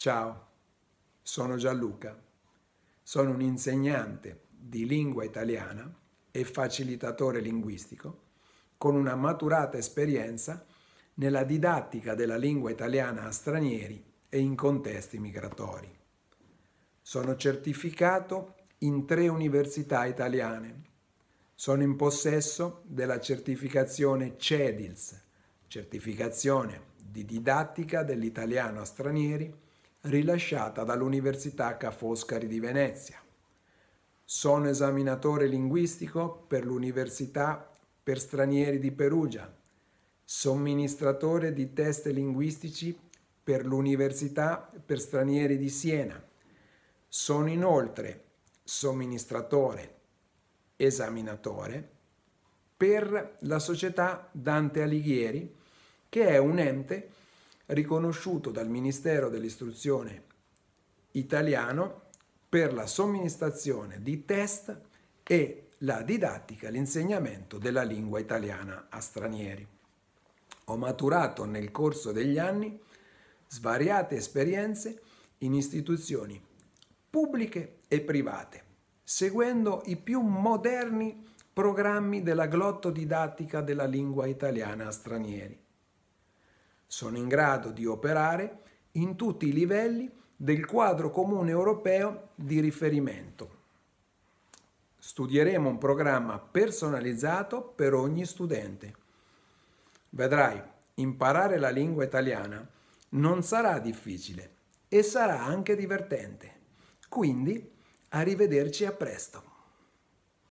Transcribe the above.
Ciao, sono Gianluca, sono un insegnante di lingua italiana e facilitatore linguistico con una maturata esperienza nella didattica della lingua italiana a stranieri e in contesti migratori. Sono certificato in tre università italiane. Sono in possesso della certificazione CEDILS, certificazione di didattica dell'italiano a stranieri rilasciata dall'Università Ca' Foscari di Venezia. Sono esaminatore linguistico per l'Università per Stranieri di Perugia, somministratore di test linguistici per l'Università per Stranieri di Siena. Sono inoltre somministratore, esaminatore per la società Dante Alighieri, che è un ente riconosciuto dal Ministero dell'Istruzione italiano per la somministrazione di test e la didattica, l'insegnamento della lingua italiana a stranieri. Ho maturato nel corso degli anni svariate esperienze in istituzioni pubbliche e private, seguendo i più moderni programmi della glottodidattica della lingua italiana a stranieri sono in grado di operare in tutti i livelli del quadro comune europeo di riferimento. Studieremo un programma personalizzato per ogni studente. Vedrai, imparare la lingua italiana non sarà difficile e sarà anche divertente. Quindi, arrivederci a presto.